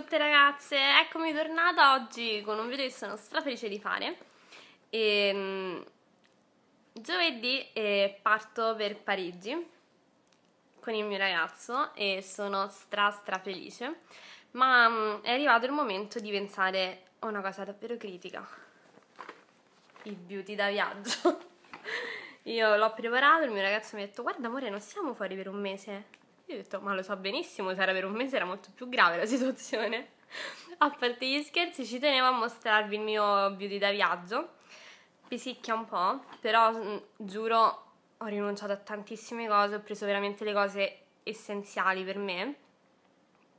tutte ragazze, eccomi tornata oggi con un video che sono strafelice di fare e, ehm, Giovedì eh, parto per Parigi con il mio ragazzo e sono stra stra felice ma mh, mm, è arrivato il momento di pensare a una cosa davvero critica i beauty da viaggio io l'ho preparato, il mio ragazzo mi ha detto guarda amore non siamo fuori per un mese io ho detto, ma lo so benissimo, Sara, per un mese era molto più grave la situazione. a parte gli scherzi, ci tenevo a mostrarvi il mio beauty da viaggio. Pisicchia un po', però mm, giuro ho rinunciato a tantissime cose, ho preso veramente le cose essenziali per me,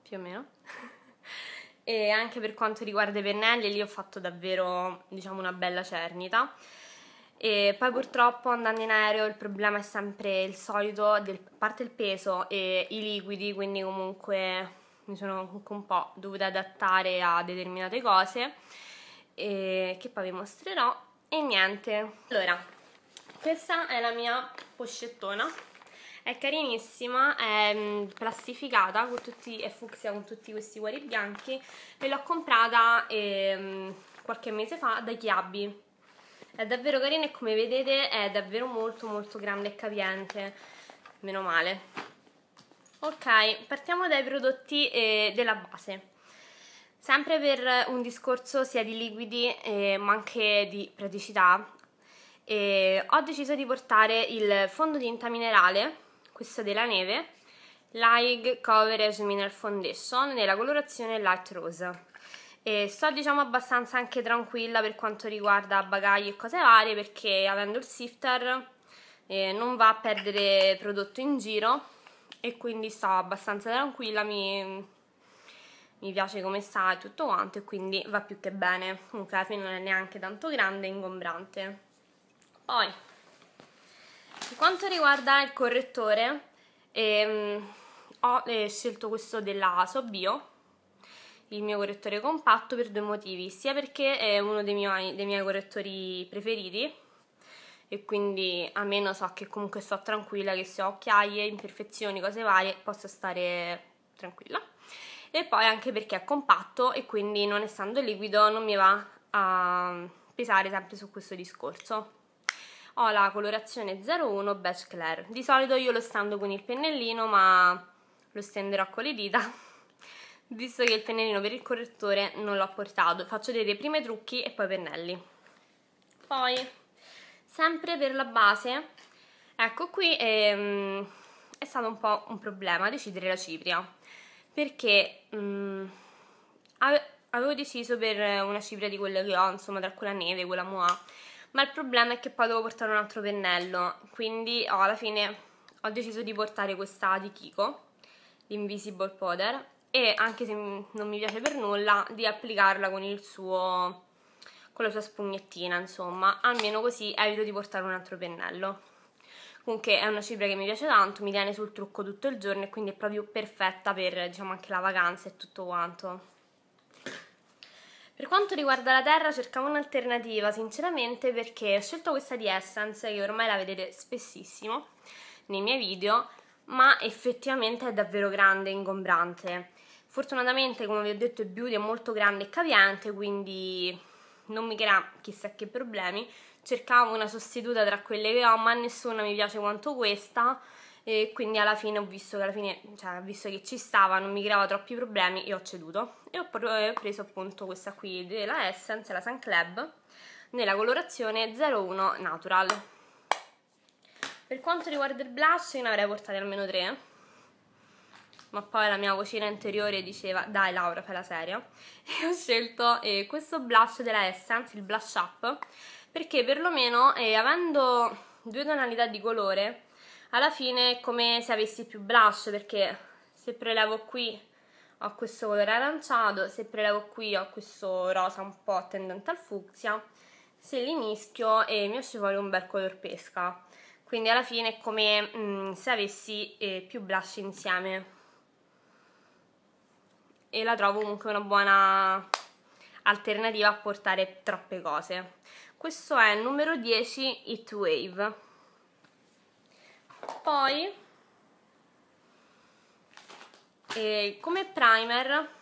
più o meno. e anche per quanto riguarda i pennelli, lì ho fatto davvero, diciamo, una bella cernita. E poi purtroppo andando in aereo il problema è sempre il solito, a parte il peso e i liquidi, quindi comunque mi sono comunque un po' dovuta adattare a determinate cose eh, che poi vi mostrerò e niente. Allora, questa è la mia poscettona, è carinissima, è mm, plastificata con tutti, è fucsia con tutti questi cuori bianchi e l'ho comprata eh, qualche mese fa da Chiabi è davvero carino e come vedete è davvero molto molto grande e capiente meno male ok partiamo dai prodotti eh, della base sempre per un discorso sia di liquidi eh, ma anche di praticità eh, ho deciso di portare il fondotinta minerale questo della neve Light Coverage Mineral Foundation nella colorazione Light Rose e sto diciamo abbastanza anche tranquilla per quanto riguarda bagagli e cose varie perché avendo il sifter eh, non va a perdere prodotto in giro e quindi sto abbastanza tranquilla, mi, mi piace come sta e tutto quanto e quindi va più che bene, comunque alla fine non è neanche tanto grande e ingombrante. Poi, per quanto riguarda il correttore, ehm, ho eh, scelto questo della Sobio il mio correttore compatto per due motivi, sia perché è uno dei miei, dei miei correttori preferiti e quindi a meno so che comunque sto tranquilla, che se ho occhiaie, imperfezioni, cose varie, posso stare tranquilla. E poi anche perché è compatto e quindi non essendo liquido non mi va a pesare sempre su questo discorso. Ho la colorazione 01 Batch Clair. Di solito io lo stendo con il pennellino ma lo stenderò con le dita visto che il pennellino per il correttore non l'ho portato. Faccio vedere prima i trucchi e poi i pennelli. Poi, sempre per la base, ecco qui ehm, è stato un po' un problema decidere la cipria, perché mh, mm, avevo deciso per una cipria di quelle che ho, insomma, tra quella neve, quella moa, ma il problema è che poi devo portare un altro pennello, quindi oh, alla fine ho deciso di portare questa di Kiko, l'Invisible Powder, e anche se non mi piace per nulla di applicarla con il suo con la sua spugnettina insomma almeno così evito di portare un altro pennello comunque è una cipria che mi piace tanto mi tiene sul trucco tutto il giorno e quindi è proprio perfetta per diciamo anche la vacanza e tutto quanto per quanto riguarda la terra cercavo un'alternativa sinceramente perché ho scelto questa di Essence che ormai la vedete spessissimo nei miei video ma effettivamente è davvero grande e ingombrante Fortunatamente, come vi ho detto, il beauty è molto grande e capiente, quindi non mi crea chissà che problemi. Cercavo una sostituta tra quelle che ho, ma nessuna mi piace quanto questa e quindi alla fine ho visto che, fine, cioè, visto che ci stava, non mi creava troppi problemi e ho ceduto. E ho eh, preso appunto questa qui della Essence, la Sun Club, nella colorazione 01 Natural. Per quanto riguarda il blush, ne avrei portati almeno 3 ma poi la mia vocina interiore diceva dai Laura fai la seria e ho scelto eh, questo blush della Essence, il blush up perché perlomeno eh, avendo due tonalità di colore alla fine è come se avessi più blush perché se prelevo qui ho questo colore aranciato se prelevo qui ho questo rosa un po' tendente al fucsia se li mischio e eh, mi esce fuori un bel color pesca quindi alla fine è come mh, mm, se avessi eh, più blush insieme e la trovo comunque una buona alternativa a portare troppe cose. Questo è il numero 10 It Wave. Poi eh, come primer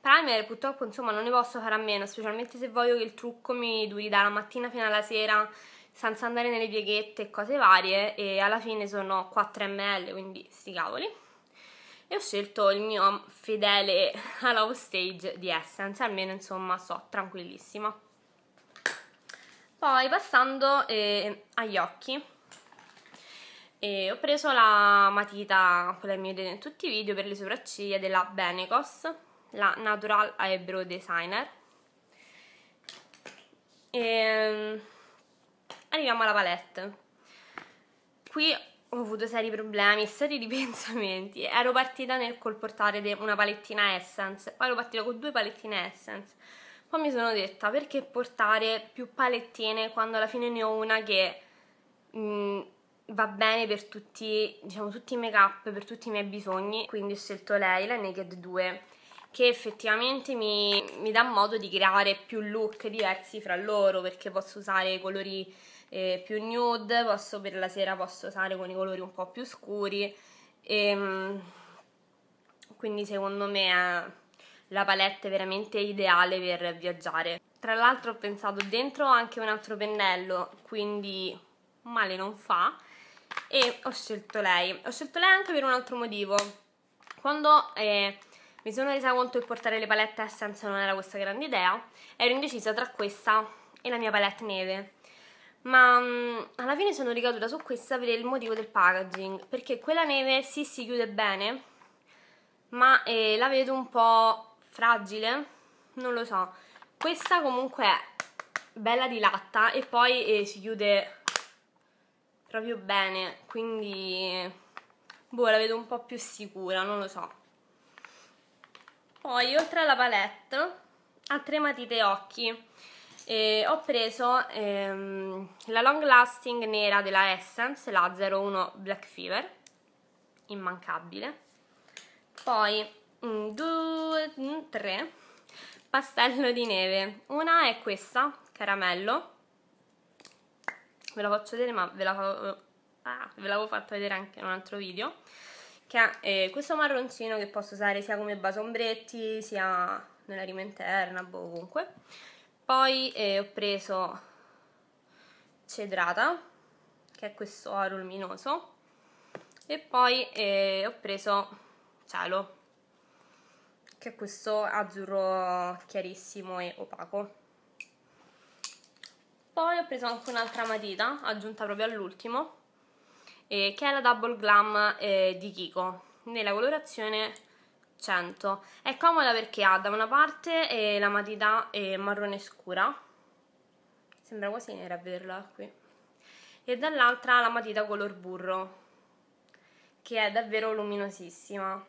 primer purtroppo insomma non ne posso fare a meno specialmente se voglio che il trucco mi duri dalla mattina fino alla sera senza andare nelle pieghette e cose varie e alla fine sono 4 ml quindi sti cavoli e ho scelto il mio fedele Hello Stage di Essence, almeno insomma so, tranquillissima. Poi passando eh, agli occhi, e ho preso la matita, quella che mi vedete in tutti i video, per le sopracciglia della Benecos, la Natural Eyebrow Designer. E... Ehm, arriviamo alla palette. Qui ho avuto seri problemi, seri ripensamenti. Ero partita nel, col portare una palettina Essence, poi ero partita con due palettine Essence. Poi mi sono detta, perché portare più palettine quando alla fine ne ho una che mh, mhmm, va bene per tutti, diciamo, tutti i make-up, per tutti i miei bisogni. Quindi ho scelto lei, la Naked 2, che effettivamente mi, mi dà modo di creare più look diversi fra loro, perché posso usare colori eh, più nude, posso per la sera posso usare con i colori un po' più scuri e, ehm, quindi secondo me è la palette veramente ideale per viaggiare. Tra l'altro ho pensato dentro anche un altro pennello, quindi male non fa e ho scelto lei. Ho scelto lei anche per un altro motivo. Quando eh, mi sono resa conto che portare le palette Essence non era questa grande idea, ero indecisa tra questa e la mia palette neve ma mh, mm, alla fine sono ricaduta su questa per il motivo del packaging perché quella neve sì si chiude bene ma eh, la vedo un po' fragile non lo so questa comunque è bella di latta e poi eh, si chiude proprio bene quindi boh la vedo un po' più sicura non lo so poi oltre alla palette ha tre matite occhi e ho preso ehm, la Long Lasting nera della Essence, la 01 Black Fever, immancabile. Poi mh, mm, due, mh, mm, tre pastello di neve. Una è questa, caramello. Ve la faccio vedere, ma ve ah, l'avevo ah, fatta vedere anche in un altro video. Che è eh, questo marroncino che posso usare sia come basombretti, sia nella rima interna, boh, ovunque poi eh, ho preso cedrata che è questo oro luminoso e poi eh, ho preso cielo che è questo azzurro chiarissimo e opaco poi ho preso anche un'altra matita aggiunta proprio all'ultimo eh, che è la Double Glam eh, di Kiko nella colorazione 100. È comoda perché ha da una parte eh, la matita eh, marrone scura, sembra quasi nera a vederla qui, e dall'altra la matita color burro, che è davvero luminosissima.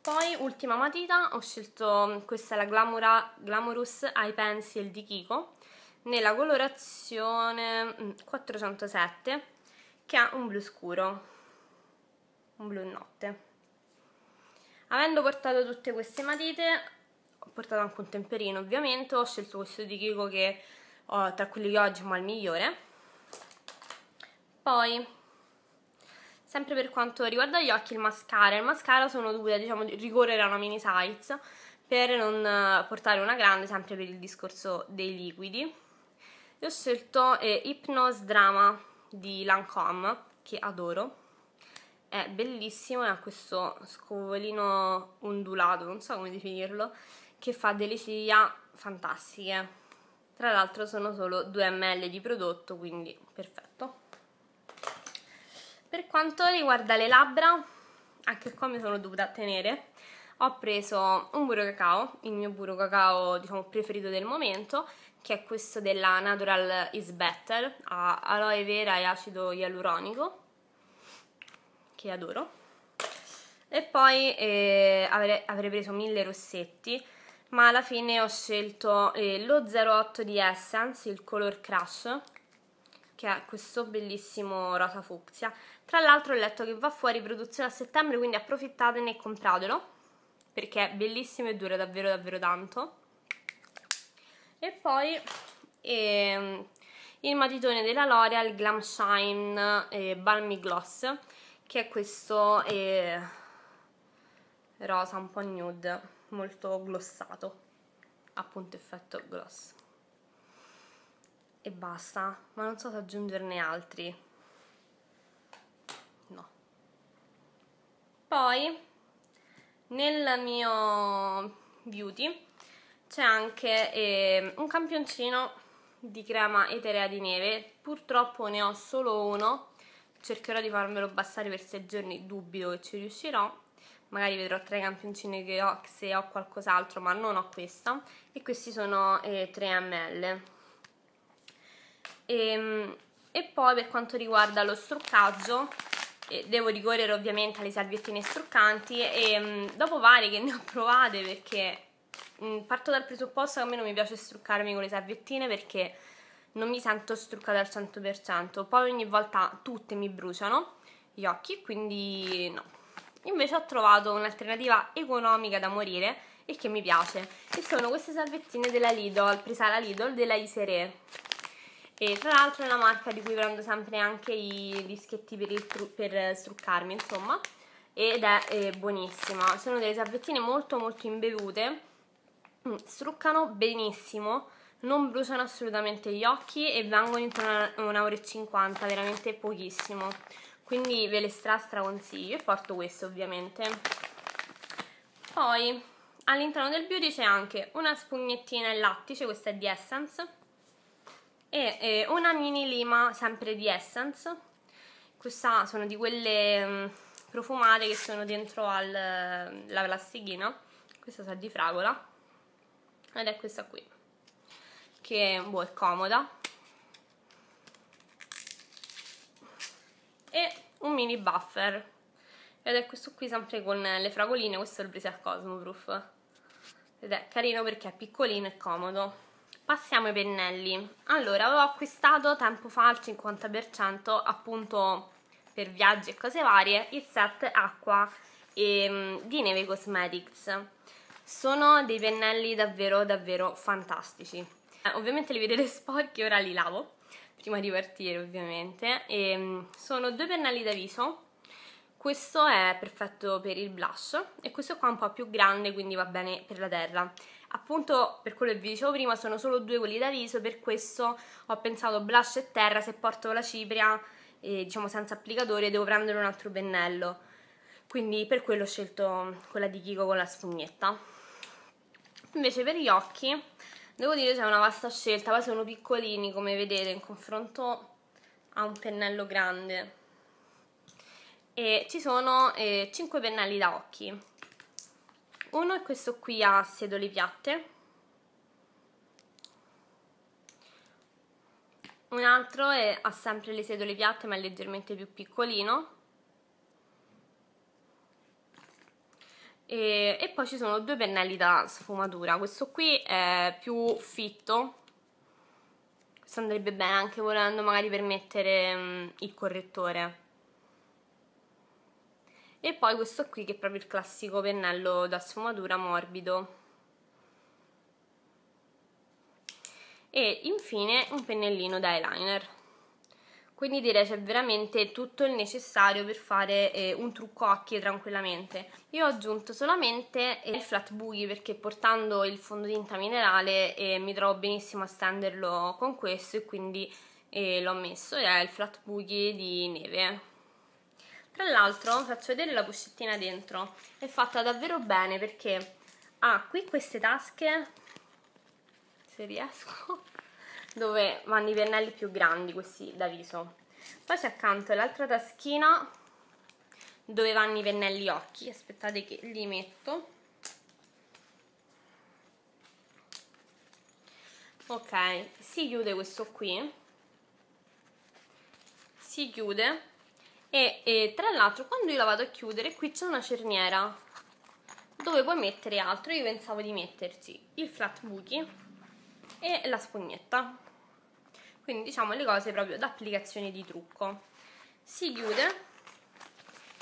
Poi, ultima matita, ho scelto, mm, questa la Glamoura, Glamorous Eye Pencil di Kiko, nella colorazione 407, mm, che ha un blu scuro, un blu notte avendo portato tutte queste matite ho portato anche un temperino ovviamente ho scelto questo di Kiko che ho, oh, tra quelli che oggi diciamo, ma il migliore poi sempre per quanto riguarda gli occhi il mascara il mascara sono dovuta diciamo ricorrere a una mini size per non eh, portare una grande sempre per il discorso dei liquidi e ho scelto eh, Hypnose Drama di Lancome che adoro è bellissimo e ha questo scovolino ondulato, non so come definirlo, che fa delle ciglia fantastiche. Tra l'altro sono solo 2 ml di prodotto, quindi perfetto. Per quanto riguarda le labbra, anche qua mi sono dovuta tenere, ho preso un burro cacao, il mio burro cacao diciamo, preferito del momento, che è questo della Natural is Better, ha aloe vera e acido ialuronico che adoro e poi eh, avrei, avrei, preso mille rossetti ma alla fine ho scelto eh, lo 08 di Essence, il Color Crush che è questo bellissimo rosa fucsia tra l'altro ho letto che va fuori produzione a settembre quindi approfittatene e compratelo perché è bellissimo e dura davvero davvero tanto e poi eh, il matitone della L'Oreal Glam Shine eh, Balmy Gloss che è questo eh, rosa un po' nude, molto glossato, appunto effetto gloss. E basta, ma non so se aggiungerne altri. No. Poi, nel mio beauty c'è anche eh, un campioncino di crema eterea di neve, purtroppo ne ho solo uno cercherò di farmelo bastare per sei giorni, dubito che ci riuscirò. Magari vedrò tra i campioncini che ho se ho qualcos'altro, ma non ho questo. E questi sono eh, 3 ml. E, e, poi per quanto riguarda lo struccaggio, eh, devo ricorrere ovviamente alle salviettine struccanti. E ehm, dopo varie che ne ho provate perché mh, mm, parto dal presupposto che a me non mi piace struccarmi con le salviettine perché non mi sento struccata al 100%, poi ogni volta tutte mi bruciano gli occhi, quindi no. Invece ho trovato un'alternativa economica da morire e che mi piace, che sono queste salvettine della Lidl, presa alla Lidl della Isere. E tra l'altro è una marca di cui prendo sempre anche i dischetti per, per struccarmi, insomma, ed è, è eh, buonissima. Sono delle salvettine molto molto imbevute, mm, struccano benissimo, non bruciano assolutamente gli occhi e vengono intorno a 1,50 euro, veramente pochissimo. Quindi ve le stra straconsiglio e porto questo ovviamente. Poi all'interno del beauty c'è anche una spugnettina in lattice, questa è di Essence, e eh, una mini lima sempre di Essence. Questa sono di quelle mm, profumate che sono dentro alla plastichina, questa sa di fragola, ed è questa qui che boh, è comoda e un mini buffer ed è questo qui sempre con le fragoline questo è il Brisel Cosmoproof ed è carino perché è piccolino e comodo passiamo ai pennelli allora avevo acquistato tempo fa al 50% appunto per viaggi e cose varie il set acqua e, ehm, di Neve Cosmetics sono dei pennelli davvero davvero fantastici Ah, ovviamente li vedete sporchi, ora li lavo, prima di partire ovviamente. E ehm, sono due pennelli da viso, questo è perfetto per il blush e questo qua è un po' più grande quindi va bene per la terra. Appunto per quello che vi dicevo prima sono solo due quelli da viso, per questo ho pensato blush e terra, se porto la cipria eh, diciamo senza applicatore devo prendere un altro pennello. Quindi per quello ho scelto quella di Kiko con la spugnetta. Invece per gli occhi devo dire c'è una vasta scelta poi sono piccolini come vedete in confronto a un pennello grande e ci sono eh, 5 pennelli da occhi uno è questo qui a sedole piatte un altro è, ha sempre le sedole piatte ma è leggermente più piccolino e, e poi ci sono due pennelli da sfumatura questo qui è più fitto questo andrebbe bene anche volendo magari per mettere um, il correttore e poi questo qui che è proprio il classico pennello da sfumatura morbido e infine un pennellino da eyeliner quindi direi c'è veramente tutto il necessario per fare eh, un trucco occhi tranquillamente io ho aggiunto solamente eh, il flat buchi perché portando il fondotinta minerale eh, mi trovo benissimo a stenderlo con questo e quindi eh, l'ho messo è il flat buchi di neve tra l'altro faccio vedere la cuscettina dentro è fatta davvero bene perché ha ah, qui queste tasche se riesco dove vanno i pennelli più grandi, questi da viso. Poi c'è accanto l'altra taschina dove vanno i pennelli occhi, aspettate che li metto. Ok, si chiude questo qui, si chiude e, e tra l'altro quando io la vado a chiudere qui c'è una cerniera dove puoi mettere altro, io pensavo di metterci il flat buchi e la spugnetta quindi diciamo le cose proprio da applicazione di trucco si chiude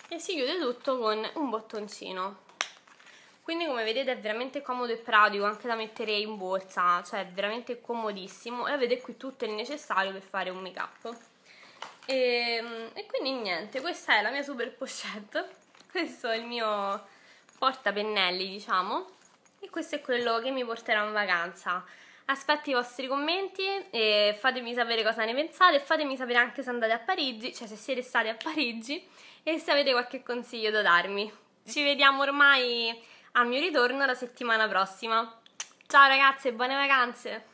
e si chiude tutto con un bottoncino quindi come vedete è veramente comodo e pratico anche da mettere in borsa cioè è veramente comodissimo e avete qui tutto il necessario per fare un make up e, ehm, e quindi niente questa è la mia super pochette questo è il mio portapennelli diciamo e questo è quello che mi porterò in vacanza aspetto i vostri commenti e fatemi sapere cosa ne pensate fatemi sapere anche se andate a Parigi, cioè se siete stati a Parigi e se avete qualche consiglio da darmi. Ci vediamo ormai al mio ritorno la settimana prossima. Ciao ragazze, buone vacanze!